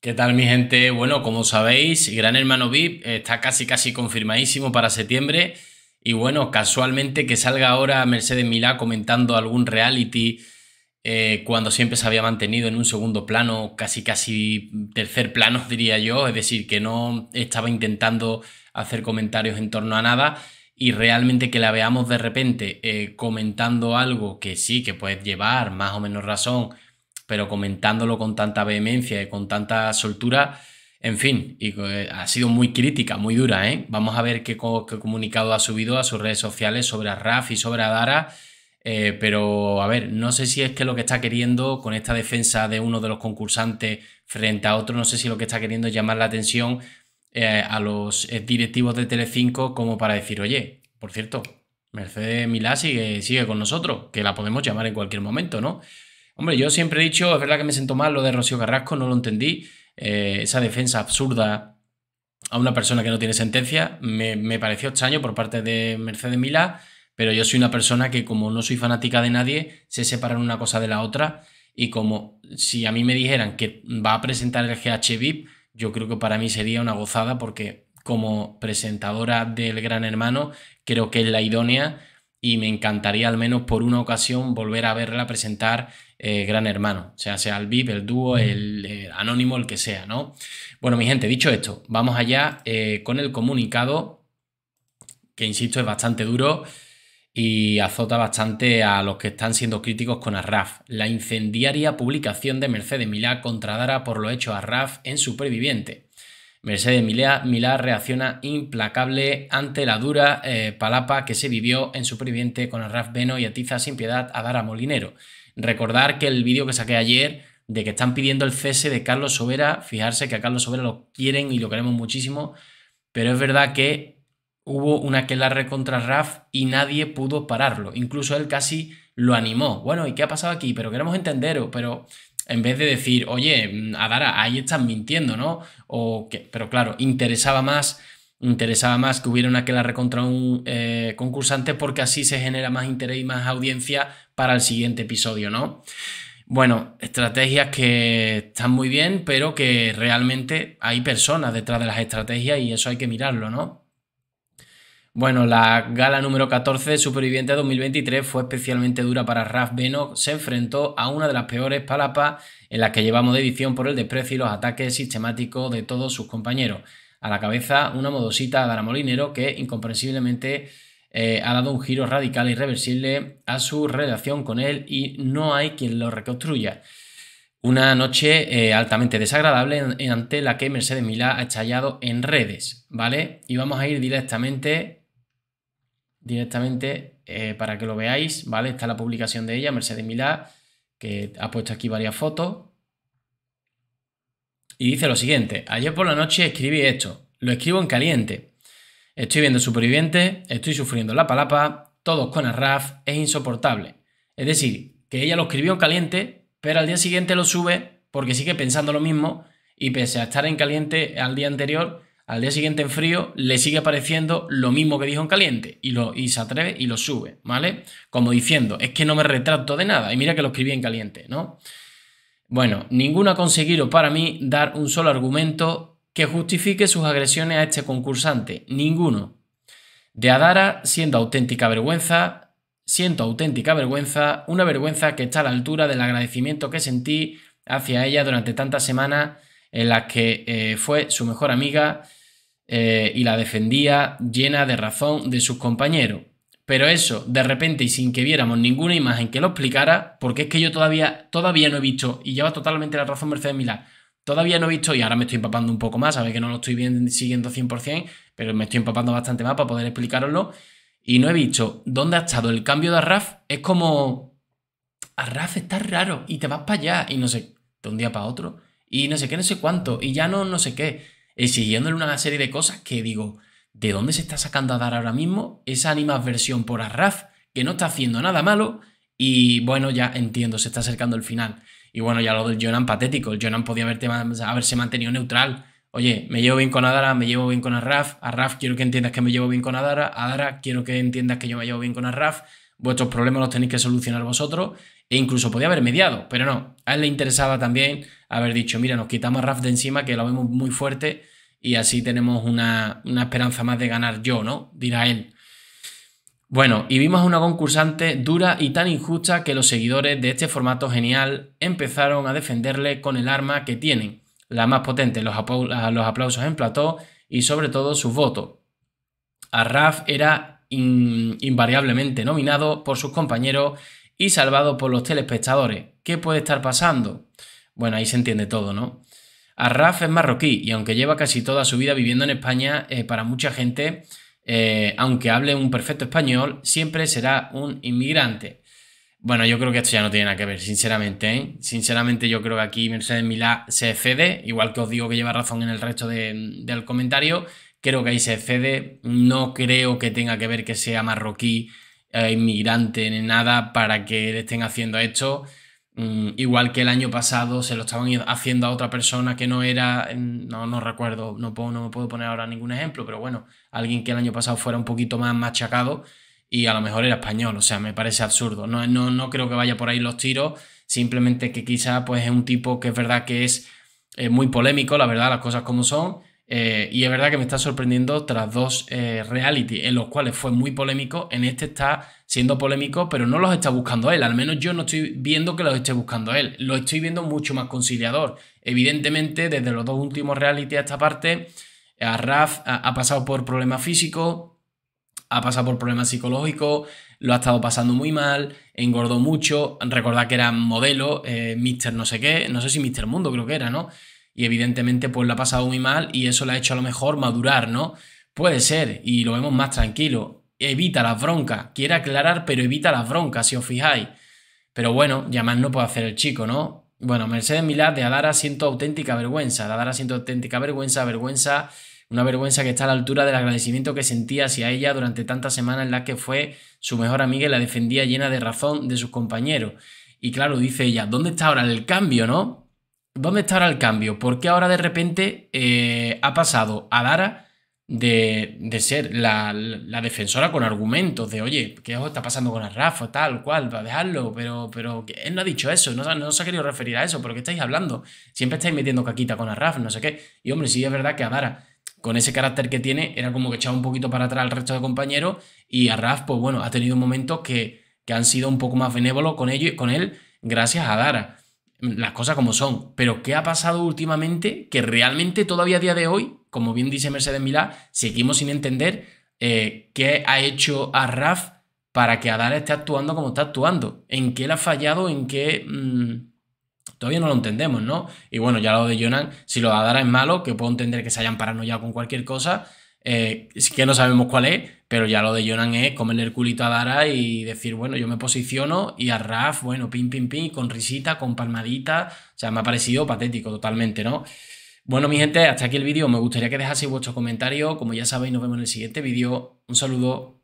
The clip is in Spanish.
¿Qué tal mi gente? Bueno, como sabéis, Gran Hermano VIP está casi casi confirmadísimo para septiembre y bueno, casualmente que salga ahora Mercedes Milá comentando algún reality eh, cuando siempre se había mantenido en un segundo plano, casi casi tercer plano diría yo, es decir, que no estaba intentando hacer comentarios en torno a nada y realmente que la veamos de repente eh, comentando algo que sí, que puede llevar más o menos razón pero comentándolo con tanta vehemencia y con tanta soltura, en fin, y eh, ha sido muy crítica, muy dura. ¿eh? Vamos a ver qué, comunicado ha subido a sus redes sociales sobre a Raf y sobre Dara. Eh, pero a ver, no sé si es que lo que está queriendo con esta defensa de uno de los concursantes frente a otro, no sé si lo que está queriendo es llamar la atención eh, a los directivos de Telecinco como para decir, oye, por cierto, Mercedes Milá sigue, sigue con nosotros, que la podemos llamar en cualquier momento, ¿no? Hombre, yo siempre he dicho, es verdad que me siento mal lo de Rocío Carrasco, no lo entendí. Eh, esa defensa absurda a una persona que no tiene sentencia me, me pareció extraño por parte de Mercedes Milá, pero yo soy una persona que como no soy fanática de nadie, se separan una cosa de la otra y como si a mí me dijeran que va a presentar el GH VIP, yo creo que para mí sería una gozada porque como presentadora del Gran Hermano creo que es la idónea y me encantaría al menos por una ocasión volver a verla presentar eh, gran Hermano, sea, sea el VIP, el dúo, el, eh, anónimo, el que sea, ¿no? Bueno, mi gente, dicho esto, vamos allá eh, con el comunicado, que insisto, es bastante duro y azota bastante a los que están siendo críticos con Arraf. La incendiaria publicación de Mercedes Milá Dara por lo hecho a Arraf en Superviviente. Mercedes Milá, Milá reacciona implacable ante la dura palapa que se vivió en Superviviente con Arraf Beno y atiza sin piedad a Dara Molinero. Recordar que el vídeo que saqué ayer de que están pidiendo el cese de Carlos Sobera, fijarse que a Carlos Sobera lo quieren y lo queremos muchísimo, pero es verdad que hubo una aquelarre contra Raf y nadie pudo pararlo. Incluso él casi lo animó. Bueno, ¿y qué ha pasado aquí? Pero queremos entenderlo. pero en vez de decir, oye, mm, Adara, ahí están mintiendo, ¿no? O que, pero claro, interesaba más interesaba más que hubiera una que la recontra un eh, concursante porque así se genera más interés y más audiencia para el siguiente episodio, ¿no? Bueno, estrategias que están muy bien, pero que realmente hay personas detrás de las estrategias y eso hay que mirarlo, ¿no? Bueno, la gala número 14 de Superviviente 2023 fue especialmente dura para Raf Beno. Se enfrentó a una de las peores palapas en las que llevamos de edición por el desprecio y los ataques sistemáticos de todos sus compañeros a la cabeza una modosita Molinero que incomprensiblemente eh, ha dado un giro radical e irreversible a su relación con él y no hay quien lo reconstruya. Una noche eh, altamente desagradable ante la que Mercedes Milá ha estallado en redes, ¿vale? Y vamos a ir directamente, directamente eh, para que lo veáis, ¿vale? Está la publicación de ella, Mercedes Milá, que ha puesto aquí varias fotos, y dice lo siguiente, ayer por la noche escribí esto, lo escribo en caliente. Estoy viendo supervivientes, estoy sufriendo la palapa, todos con arraf, es insoportable. Es decir, que ella lo escribió en caliente, pero al día siguiente lo sube porque sigue pensando lo mismo y pese a estar en caliente al día anterior, al día siguiente en frío le sigue apareciendo lo mismo que dijo en caliente y, lo, y se atreve y lo sube, ¿vale? Como diciendo, es que no me retrato de nada y mira que lo escribí en caliente, ¿no? Bueno, ninguno ha conseguido para mí dar un solo argumento que justifique sus agresiones a este concursante. Ninguno. De Adara, siendo auténtica vergüenza, siento auténtica vergüenza, una vergüenza que está a la altura del agradecimiento que sentí hacia ella durante tantas semanas en las que eh, fue su mejor amiga eh, y la defendía llena de razón de sus compañeros. Pero eso, de repente y sin que viéramos ninguna imagen que lo explicara, porque es que yo todavía, todavía no he visto, y lleva totalmente la razón Mercedes Milán, todavía no he visto, y ahora me estoy empapando un poco más, a ver que no lo estoy bien, siguiendo 100%, pero me estoy empapando bastante más para poder explicaroslo, y no he visto dónde ha estado el cambio de Arraf, es como, Arraf está raro, y te vas para allá, y no sé, de un día para otro, y no sé qué, no sé cuánto, y ya no, no sé qué, exigiéndole una serie de cosas que digo, de dónde se está sacando a dar ahora mismo esa animadversión por Arraf, que no está haciendo nada malo, y bueno, ya entiendo, se está acercando el final. Y bueno, ya lo del Jonan patético, el Jonan podía haberse mantenido neutral. Oye, me llevo bien con Adara, me llevo bien con Arraf, Arraf quiero que entiendas que me llevo bien con Adara, Adara quiero que entiendas que yo me llevo bien con Arraf, vuestros problemas los tenéis que solucionar vosotros, e incluso podía haber mediado, pero no, a él le interesaba también haber dicho, mira, nos quitamos a Raf de encima, que lo vemos muy fuerte, y así tenemos una, esperanza más de ganar yo, ¿no? Dirá él. Bueno, y vimos a una concursante dura y tan injusta que los seguidores de este formato genial empezaron a defenderle con el arma que tienen, la más potente, los, aplausos en plató y sobre todo votos. A Raf era invariablemente nominado por sus compañeros y salvado por los telespectadores. ¿Qué puede estar pasando? Bueno, ahí se entiende todo, ¿no? Arraf es marroquí y aunque lleva casi toda su vida viviendo en España, eh, para mucha gente, eh, aunque hable un perfecto español, siempre será un inmigrante. Bueno, yo creo que esto ya no tiene nada que ver, sinceramente. ¿eh? Sinceramente, yo creo que aquí Mercedes Milá se excede, igual que os digo que lleva razón en el resto de, del comentario. Creo que ahí se excede. No creo que tenga que ver que sea marroquí, inmigrante, ni nada, para que le estén haciendo esto. Mm, igual que el año pasado se lo estaban haciendo a otra persona que no era, mm, no, no recuerdo, no, puedo, no me puedo poner ahora ningún ejemplo, pero bueno, alguien que el año pasado fuera un poquito más machacado y a lo mejor era español, o sea, me parece absurdo. No, no, no creo que vaya por ahí los tiros, simplemente que quizá pues es un tipo que es verdad que es eh, muy polémico, la verdad, las cosas como son, eh, y es verdad que me está sorprendiendo tras dos eh, reality en los cuales fue muy polémico. En este está siendo polémico, pero no los está buscando él. Al menos yo no estoy viendo que los esté buscando él. Lo estoy viendo mucho más conciliador. Evidentemente, desde los dos últimos reality a esta parte, a Raf ha, pasado por problemas físicos, ha pasado por problemas psicológicos, lo ha estado pasando muy mal, engordó mucho. Recordad que era modelo, eh, Mister no sé qué, no sé si Mr. Mundo creo que era, ¿no? y evidentemente pues la ha pasado muy mal y eso la ha hecho a lo mejor madurar, ¿no? Puede ser y lo vemos más tranquilo. Evita las broncas, quiere aclarar pero evita las broncas, si os fijáis. Pero bueno, ya más no puede hacer el chico, ¿no? Bueno, Mercedes Milá de Adara siento auténtica vergüenza, de Adara siento auténtica vergüenza, vergüenza, una vergüenza que está a la altura del agradecimiento que sentía hacia ella durante tantas semanas en las que fue su mejor amiga y la defendía llena de razón de sus compañeros. Y claro, dice ella, ¿dónde está ahora el cambio, no? ¿Dónde estará el cambio? ¿Por qué ahora de repente eh, ha pasado a Dara de, ser la, defensora con argumentos de, oye, ¿qué está pasando con o Tal cual, va a dejarlo, pero, pero él no ha dicho eso, no, no se ha querido referir a eso, ¿Por ¿qué estáis hablando? Siempre estáis metiendo caquita con Rafa, no sé qué. Y hombre, sí es verdad que a Dara con ese carácter que tiene, era como que echaba un poquito para atrás al resto de compañeros. Y a Raf, pues bueno, ha tenido momentos que, que han sido un poco más benévolos con, y con él, gracias a Dara las cosas como son. Pero ¿qué ha pasado últimamente? Que realmente todavía a día de hoy, como bien dice Mercedes Milá, seguimos sin entender eh, qué ha hecho a Raf para que Adara esté actuando como está actuando. ¿En qué le ha fallado? ¿En qué... Mm, todavía no lo entendemos, ¿no? Y bueno, ya lo de Jonan, si lo de Adara es malo, que puedo entender que se hayan paranoiado con cualquier cosa, eh, que no sabemos cuál es, pero ya lo de Jonan es comerle el culito a Dara y decir, bueno, yo me posiciono y a Raf, bueno, pin, pin, pin, con risita, con palmadita. O sea, me ha parecido patético totalmente, ¿no? Bueno, mi gente, hasta aquí el vídeo. Me gustaría que dejaseis vuestros comentarios. Como ya sabéis, nos vemos en el siguiente vídeo. Un saludo.